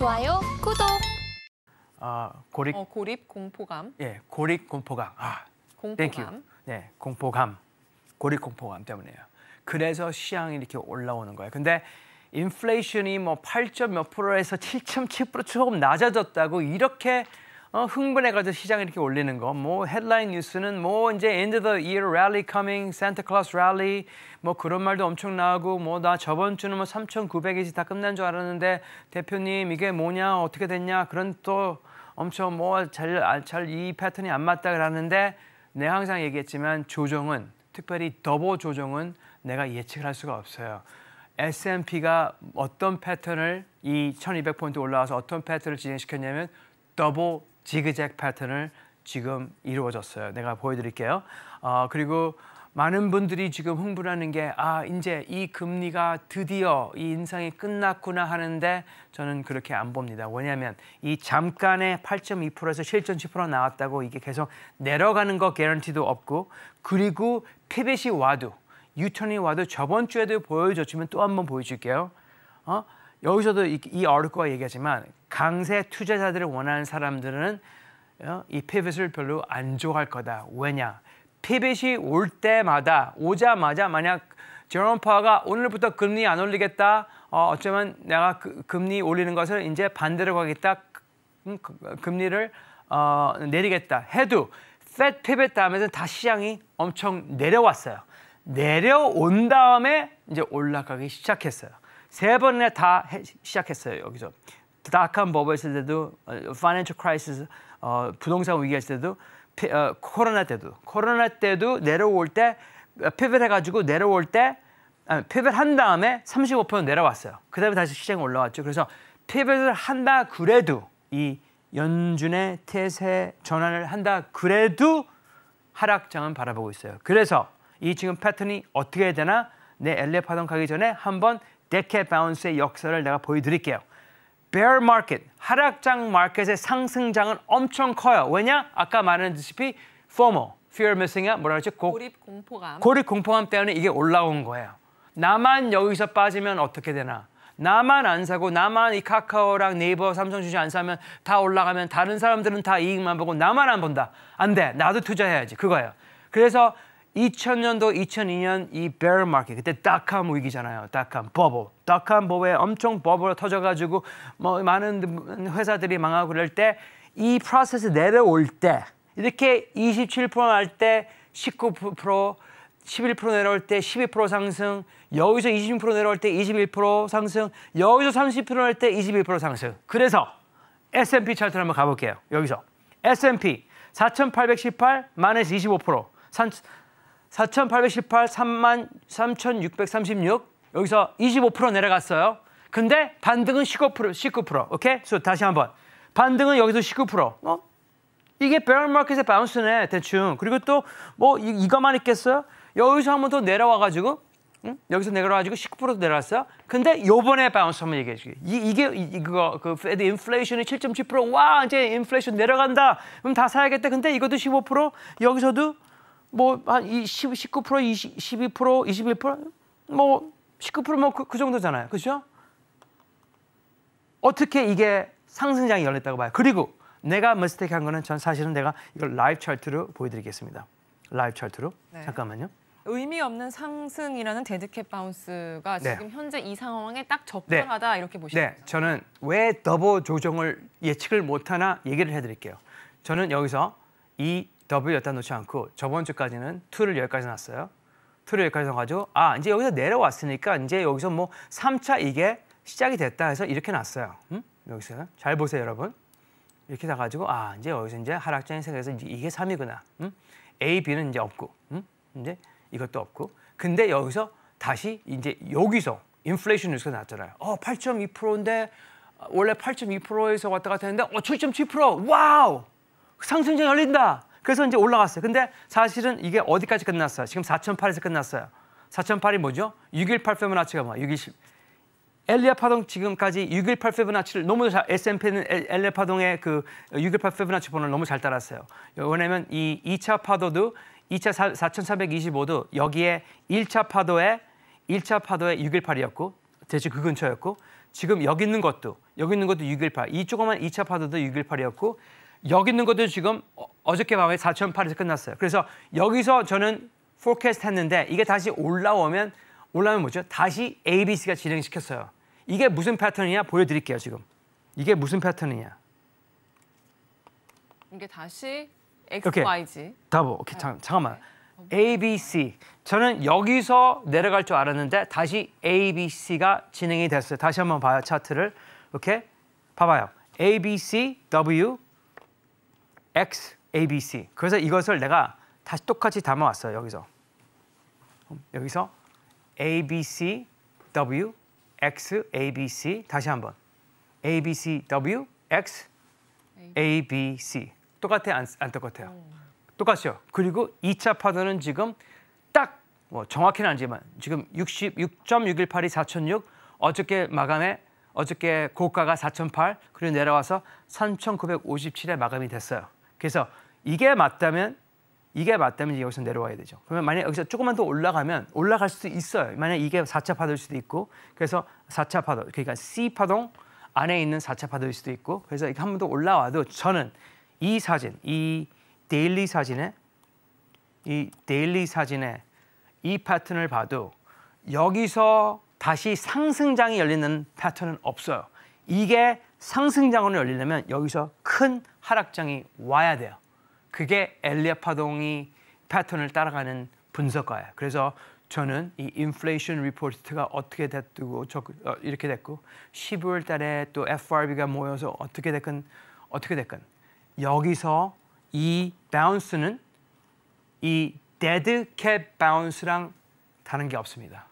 좋아요, 구독. 아 고립. 어, 고립 공포감. 예, 고립 공포감. 아, 공포감. 네, 공포감. 고립 공포감 때문에요. 그래서 시향이 이렇게 올라오는 거예요. 근데 인플레이션이 뭐 8점 몇 프로에서 7.7% 조금 낮아졌다고 이렇게 어, 흥분해가지고 시장을 이렇게 올리는 거, 뭐 헤드라인 뉴스는 뭐 이제 end of the year rally coming, Santa Claus rally, 뭐 그런 말도 엄청 나오고 뭐 나 저번 주는 뭐 3,900이지 다 끝난 줄 알았는데 대표님 이게 뭐냐 어떻게 됐냐 그런 또 엄청 뭐 잘 잘이 아, 패턴이 안 맞다 그러는데 내가 항상 얘기했지만 조정은 특별히 더보 조정은 내가 예측을 할 수가 없어요. S&P가 어떤 패턴을 이 1200포인트 올라와서 어떤 패턴을 진행시켰냐면 더보 지그재그 패턴을 지금 이루어졌어요. 내가 보여드릴게요. 어, 그리고 많은 분들이 지금 흥분하는 게 아, 이제 이 금리가 드디어 이 인상이 끝났구나 하는데 저는 그렇게 안 봅니다. 왜냐하면 이 잠깐에 8.2%에서 7.7% 나왔다고 이게 계속 내려가는 거 개런티도 없고 그리고 피벳이 와도 유턴이 와도 저번 주에도 보여줬지만 또한 번 보여줄게요. 어? 여기서도 이, 이 어렵고 얘기하지만 강세 투자자들을 원하는 사람들은 어, 이피벳을 별로 안 좋아할 거다. 왜냐? 피벳이올 때마다 오자마자 만약 제롬 파가 오늘부터 금리 안 올리겠다. 어, 어쩌면 내가 그, 금리 올리는 것을 이제 반대로 가겠다. 음, 그, 그 금리를 어, 내리겠다. 해도 셋 피벳 다음에는 다 시장이 시 엄청 내려왔어요. 내려온 다음에 이제 올라가기 시작했어요. 세번에다 해, 시작했어요. 여기서 닷컴 버블 시때도 파이낸셜 크라이시스 어, 부동산 위기 했 때도 피, 어, 코로나 때도 코로나 때도 내려올 때 피벗해 어, 가지고 내려올 때 아니, 어, 피벗한 다음에 35% 내려왔어요. 그다음에 다시 시장 이 올라왔죠. 그래서 피벗을 한다 그래도 이 연준의 태세 전환을 한다 그래도 하락장은 바라보고 있어요. 그래서 이 지금 패턴이 어떻게 되나 내 엘레파동 가기 전에 한번 데케 바운스의 역사를 내가 보여드릴게요. bear market, 하락장 마켓의 상승장은 엄청 커요. 왜냐? 아까 말했듯이 FOMO, fear missing out, 뭐라 그러지? 고, 고립 공포감. 고립 공포감 때문에 이게 올라온 거예요. 나만 여기서 빠지면 어떻게 되나? 나만 안 사고 나만 이 카카오랑 네이버 삼성 주식 안 사면 다 올라가면 다른 사람들은 다 이익만 보고 나만 안 본다. 안 돼. 나도 투자해야지. 그거예요. 그래서 2000년도, 2002년 이 bear 그때 닷컴 위기잖아요. 닷컴 버블. 닷컴 버블에 엄청 버블 터져가지고 뭐 많은 회사들이 망하고 그럴 때 이 프로세스 내려올 때 이렇게 27%날때 19%, 11% 내려올 때 12% 상승, 여기서 26% 내려올 때 21% 상승, 여기서 30%할 때21% 상승. 그래서 S&P 차트 한번 가볼게요. 여기서 S&P 4,818 마이너스 25%. 4,818, 3만 3,636 여기서 25% 내려갔어요. 근데 반등은 19%, 19% 오케이? So, 다시 한번 반등은 여기서 19%. 어? 이게 베어마켓의 바운스네 대충. 그리고 또 뭐 이거만 있겠어요? 여기서 한번 더 내려와가지고 응? 여기서 내려와가지고 19% 내려왔어요. 근데 요번에 바운스 한번 얘기해 주게. 이게 이거 그 페드 인플레이션이 7.7%와 이제 인플레이션 내려간다. 그럼 다 사야겠다. 근데 이것도 15% 여기서도 뭐한 19%, 20, 2 21%뭐 19%뭐 그, 그 정도잖아요. 그죠 어떻게 이게 상승장이 열렸다고 봐요. 그리고 내가 머스택한 거는 전 사실은 내가 이걸 라이브 차트로 보여드리겠습니다. 라이브 차트로. 네. 잠깐만요. 의미 없는 상승이라는 데드캣 바운스가 네. 지금 현재 이 상황에 딱 네. 적절하다 네. 이렇게 보시면 네. 거죠? 저는 왜 더보 조정을 예측을 못하나 얘기를 해드릴게요. 저는 여기서 이 더블 여기 놓지 않고 저번 주까지는 t 를 여기까지 놨어요. t 를 여기까지 놔가지고 아 이제 여기서 내려왔으니까 이제 여기서 뭐 3차 이게 시작이 됐다 해서 이렇게 놨어요. 음? 여기서 잘 보세요 여러분. 이렇게 나가지고 아 이제 여기서 이제 하락장이 생겨서 이게 3이구나. 음? A, B는 이제 없고 음? 이제 이것도 없고 근데 여기서 다시 이제 여기서 인플레이션 뉴스가 났잖아요. 어 8.2%인데 어, 원래 8.2%에서 왔다 갔다 했는데 어7.7% 와우 상승장 열린다. 그래서 이제 올라갔어요. 근데 사실은 이게 어디까지 끝났어요? 지금 4,008에서 끝났어요. 4,008이 뭐죠? 618 페브나치가 뭐야? 620. 엘리아 파동 지금까지 618 페브나치를 너무 잘 S&P는 엘리아 파동의 그 618 페브나치 번호를 너무 잘 따랐어요. 왜냐하면 이 2차 파도도 2차 4,325도 여기에 1차 파도에 1차 파도에 618이었고 대체 그 근처였고 지금 여기 있는 것도 여기 있는 것도 618이 조그만 2차 파도도 618이었고 여기 있는 것도 지금 어, 어저께 밤에 4 8 0 0 8 끝났어요. 그래서 여기서 저는 f o r e 했는데 이게 다시 올라오면 올라오면 뭐죠? 다시 ABC가 진행시켰어요. 이게 무슨 패턴이냐 보여드릴게요 지금. 이게 무슨 패턴이냐. 이게 다시 X, 이렇게. Y, Z. 다보. 오케이, 네. 잠, 잠깐만. 네. 어, 뭐. A, B, C. 저는 여기서 내려갈 줄 알았는데 다시 A, B, C가 진행이 됐어요. 다시 한번 봐요 차트를. 이렇게 봐봐요. A, B, C, W, X, A, B, C. 그래서 이것을 내가 다시 똑같이 담아왔어요. 여기서. 여기서 A, B, C, W, X, A, B, C. 다시 한번. A, B, C, W, X, A, B, C. 똑같아요? 안, 안 똑같아요? 똑같죠? 그리고 2차 파도는 지금 딱, 뭐 정확히는 아니지만 지금 66.618이 4,006, 어저께 마감에 어저께 고가가 4,008, 그리고 내려와서 3,957에 마감이 됐어요. 그래서 이게 맞다면 이게 맞다면 여기서 내려와야 되죠. 그러면 만약 여기서 조금만 더 올라가면 올라갈 수도 있어요. 만약 이게 4차 파도일 수도 있고 그래서 4차 파도 그러니까 C 파동 안에 있는 4차 파도일 수도 있고 그래서 이게 한 번 더 올라와도 저는 이 사진, 이 데일리 사진에 이 데일리 사진에 이 패턴을 봐도 여기서 다시 상승장이 열리는 패턴은 없어요. 이게 상승장으로 열리려면 여기서 큰 하락장이 와야 돼요. 그게 엘리아 파동이 패턴을 따라가는 분석가예요. 그래서 저는 이 인플레이션 리포트가 어떻게 됐고 어, 이렇게 됐고 12월 달에 또 FRB가 모여서 어떻게 됐건 어떻게 됐건 여기서 이 바운스는 이 데드 캡 바운스랑 다른 게 없습니다.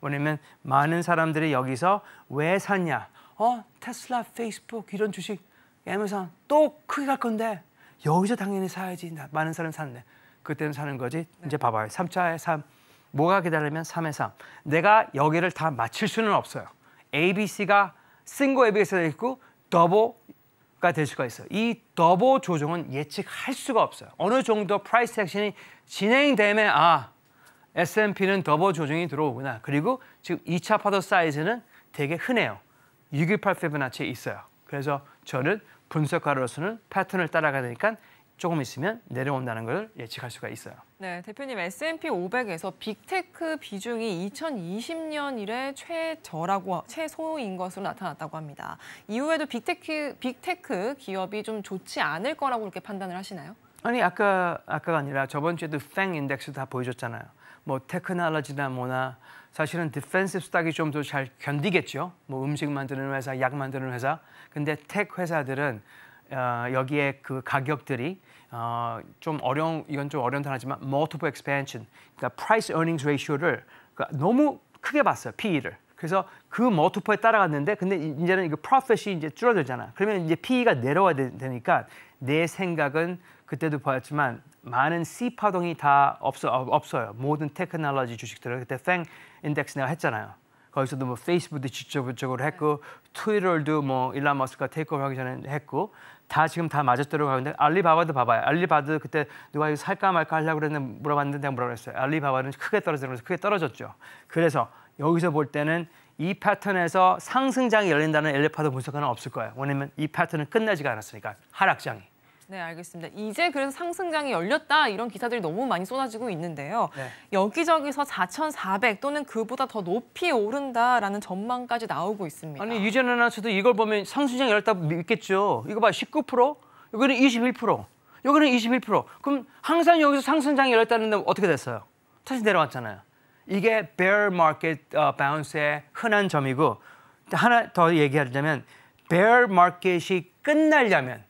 왜냐면 많은 사람들이 여기서 왜 샀냐 어 테슬라, 페이스북 이런 주식 애매상 또 크게 갈 건데 여기서 당연히 사야지 많은 사람 샀네. 그때는 사는 거지. 네. 이제 봐봐요. 3차의 3. 뭐가 기다리면 3의 3. 내가 여기를 다 맞출 수는 없어요. ABC가 싱글 ABC가 있고 더보가 될 수가 있어요. 이 더보 조정은 예측할 수가 없어요. 어느 정도 프라이스 액션이 진행되면 아 S&P는 더보 조정이 들어오구나. 그리고 지금 2차 파도 사이즈는 되게 흔해요. 618 피부나치에 있어요. 그래서 저는 분석가로서는 패턴을 따라가야 되니까 조금 있으면 내려온다는 걸 예측할 수가 있어요. 네, 대표님 S&P 500에서 빅테크 비중이 2020년 이래 최저라고 최소인 것으로 나타났다고 합니다. 이후에도 빅테크 빅테크 기업이 좀 좋지 않을 거라고 그렇게 판단을 하시나요? 아니 아까 아까가 아니라 저번 주에도 팽 인덱스 다 보여줬잖아요. 뭐 테크놀로지나 뭐나 사실은 디펜시브 스탁이 좀 더 잘 견디겠죠. 뭐 음식 만드는 회사, 약 만드는 회사. 근데 테크 회사들은 어, 여기에 그 가격들이 어, 좀 어려운 이건 좀 어려운 단어지만 multiple expansion, 그러니까 price earnings ratio를 그러니까 너무 크게 봤어요 PE를. 그래서 그 multiple에 따라갔는데 근데 이제는 이거 profit이 이제 줄어들잖아. 그러면 이제 PE가 내려와야 되, 니까내 생각은 그때도 보였지만 많은 C 파동이 다 없어, 없어요. 모든 테크놀로지 주식들은 그때 팽 인덱스 내가 했잖아요. 거기서도 뭐 페이스북도 직접적으로 했고 트위터도 뭐 일론 머스크가 테이크오버 하기 전에 했고 다 지금 다 맞았대로 가는데 알리바바도 봐봐요. 알리바바도 그때 누가 이거 살까 말까 하려고 그랬는데 물어봤는데 내가 뭐라 그랬어요. 알리바바는 크게 떨어지면서 크게 떨어졌죠. 그래서 여기서 볼 때는 이 패턴에서 상승장이 열린다는 엘리파도 분석가는 없을 거예요. 왜냐면 이 패턴은 끝나지가 않았으니까 하락장이. 네, 알겠습니다. 이제 그래서 상승장이 열렸다 이런 기사들이 너무 많이 쏟아지고 있는데요. 네. 여기저기서 4,400 또는 그보다 더 높이 오른다라는 전망까지 나오고 있습니다. 아니, 유전 아나운서도 이걸 보면 상승장이 열렸다 믿겠죠. 이거 봐, 19%, 여기는 21%, 여기는 21%. 그럼 항상 여기서 상승장이 열렸다는데 어떻게 됐어요? 다시 내려왔잖아요. 이게 bear market 어, bounce의 흔한 점이고 하나 더 얘기하자면 bear market이 끝날려면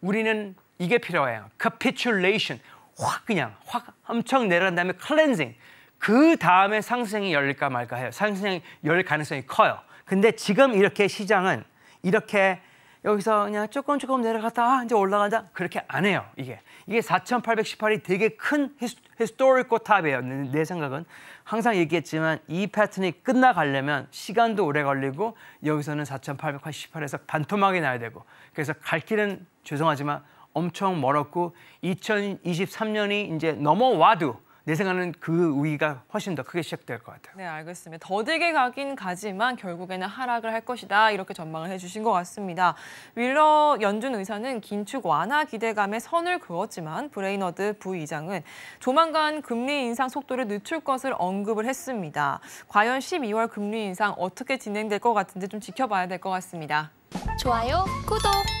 우리는 이게 필요해요. capitulation. 확 그냥 확 엄청 내려간 다음에 c l e 그 다음에 상승이 열릴까 말까 해요. 상승이 열 가능성이 커요. 근데 지금 이렇게 시장은 이렇게 여기서 그냥 조금 조금 내려갔다 아, 이제 올라간다 그렇게 안 해요 이게 이게 4,818이 되게 큰 히스토리코 탑이에요 내, 내, 생각은 항상 얘기했지만 이 패턴이 끝나가려면 시간도 오래 걸리고 여기서는 4,888에서 반토막이 나야 되고 그래서 갈 길은 죄송하지만 엄청 멀었고 2023년이 이제 넘어와도 내 생각에는 그 위기가 훨씬 더 크게 시작될 것 같아요. 네, 알겠습니다. 더디게 가긴 가지만 결국에는 하락을 할 것이다 이렇게 전망을 해주신 것 같습니다. 윌러 연준 의사는 긴축 완화 기대감에 선을 그었지만 브레이너드 부의장은 조만간 금리 인상 속도를 늦출 것을 언급을 했습니다. 과연 12월 금리 인상 어떻게 진행될 것 같은지 좀 지켜봐야 될 것 같습니다. 좋아요, 구독!